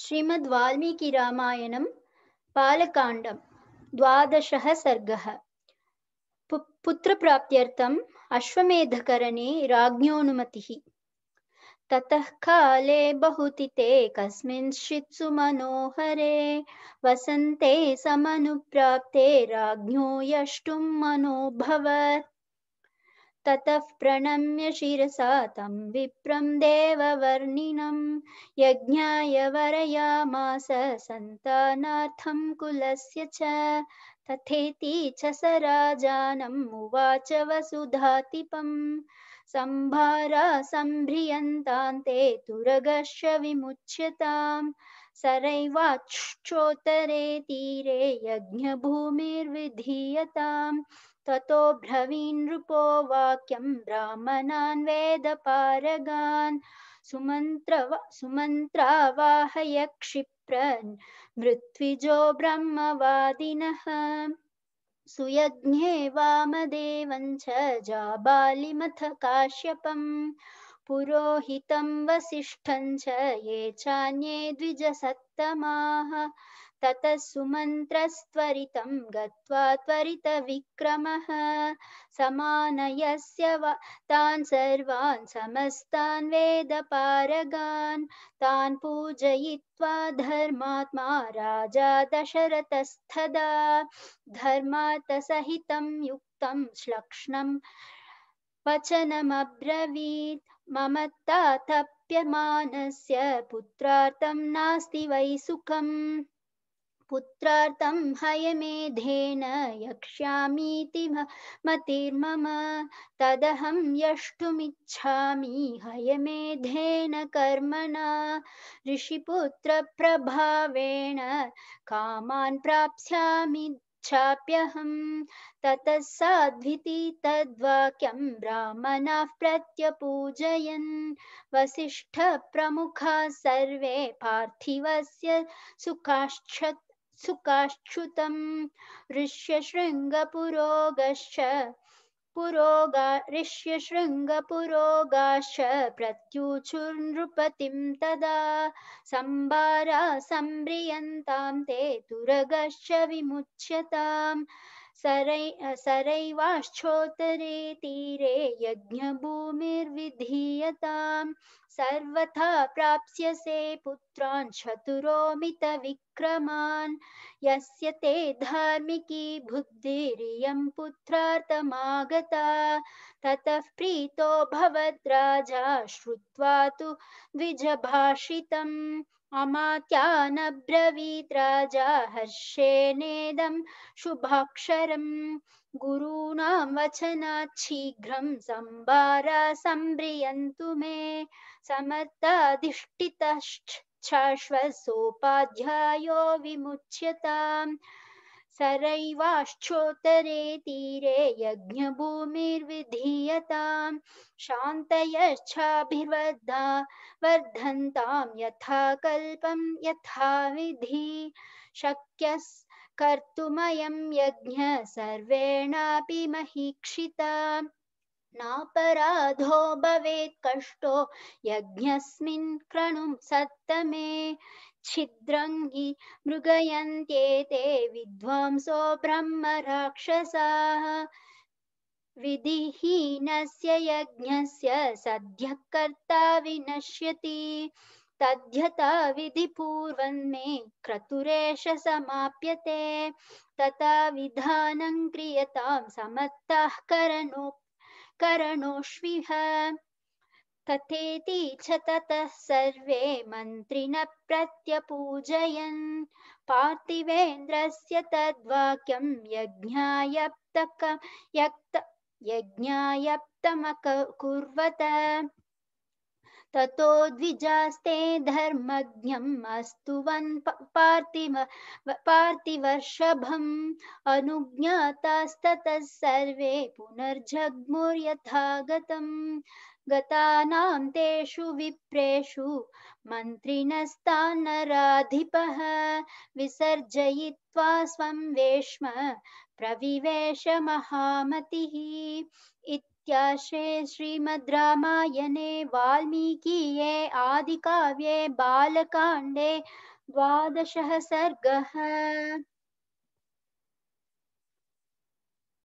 श्रीमद् वाल्मीकि रामायणं बालकाण्डं द्वादशः सर्गः पुत्रप्राप्त्यर्थम् अश्वमेधकरणे राज्ञोऽनुमतिः ततः काले बहुतिते कस्मिंश्चित्सु मनोहरे वसन्ते समनुप्राप्ते राज्ञो यष्टुं मनोभवत् ततः प्रणम्य शिरसा तं विप्रं देववर्णिनम् यज्ञाय वरयामास सन्तानार्थं कुलस्य च तथेति च स राजानम् उवाच वसुधातिपम् सम्भारा सम्भ्रियन्तान्ते दुरगश्च विमुच्यताम् सरैवाच्छोत्तरे तीरे यज्ञभूमिर्विधीयताम् ततो ब्रवीन् नृपो वाक्यं ब्राह्मणान् वेदपारगान् सुमंत्र वाहय क्षिप्र मृत्जो ब्रह्मवादि सुयज्ञे वामदेवं च जाबालिमथ काश्यपम् पुरोहितं वसिष्ठं च ये चान्ये द्विजसत्तमाः ततः सुमन्त्रस्त्वरितं गत्वा त्वरितविक्रमः समानयस्य वा तान् सर्वान् समस्तान् वेदपारगान् तान् पूजयित्वा धर्मात्मा राजा दशरथस्तदा धर्मात्सहितं युक्तं श्लक्ष्णं वचनमब्रवीत् मम तातप्यमानस्य पुत्रार्थं नास्ति वै सुखम् पुत्रार्थं हयमेधेन यक्ष्यामीति मतिर्मम तदहं यष्टुमिच्छामि हयमेधेन कर्मणा ऋषिपुत्रप्रभावेण कामान् प्राप्स्यामि यच्छाप्यहं तत साध्विति तद्वाक्यं प्रत्यपूजय प्रत्यपूजयन् प्रमुख सर्वे से सुखाश्च सुकाश्च्युतं ऋष्यशृङ्गपुरोगश्च प्रत्युचु प्रत्यूचुर्नृपतिं तदा सम्बारा सम्ब्रियन्तां ते तुरगश्च विमुच्यताम् सरै सरैवाश्चोत्तरे तीरे यज्ञभूमिर्विधीयताम् सर्वथा प्राप्स्यसे पुत्रान् विक्रमान् यस्य ते धार्मिकी बुद्धिरियं पुत्रार्थमागता ततः प्रीतो भवद्राजा श्रुत्वा तु द्विजभाषितम् अमात्यानब्रवीत् राजा हर्षेनेदं शुभाक्षरम् गुरूणां वचनात् शीघ्रं सम्बारा सम्ब्रियन्तु मे समर्थाधिष्ठितश्च शाश्वतोपाध्यायो विमुच्यताम् सरैवाश्चोत्तरे तीरे यज्ञभूमिर्विधीयताम् शान्तयश्चाभिवर्धा वर्धन्तां यथा कल्पं यथा विधि शक्यस् कर्तुमयं यज्ञ सर्वेणापि महीक्षिता नापराधो भवेत् कष्टो यज्ञस्मिन् क्रणुं सत्तमे छिद्रङ्गी मृगयन्त्ये ते ब्रह्म ब्रह्मराक्षसाः विधिहीनस्य यज्ञस्य सद्यः कर्ता विनश्यति तद्यथा विधिपूर्वन्मे क्रतुरेष समाप्यते तथा विधानं क्रियतां समर्थः करणो करणोष्विह तथेति च ततः सर्वे मन्त्रिणः प्रत्यपूजयन् पार्थिवेन्द्रस्य तद्वाक्यं यज्ञायप्तक यक्त यज्ञायप्तमक कुर्वत ततो द्विजास्ते धर्मज्ञम् अस्तु वन् पार्थिव पार्थिवर्षभम् अनुज्ञातास्ततः सर्वे पुनर्जग्मुर्यथा गतम् गतानां तेषु विप्रेषु मन्त्रिणस्तान्नराधिपः विसर्जयित्वा स्वं वेश्म प्रविवेश महामतिः इत्याश्रे श्रीमद्रामायणे वाल्मीकीये आदिकाव्ये बालकाण्डे द्वादशः सर्गः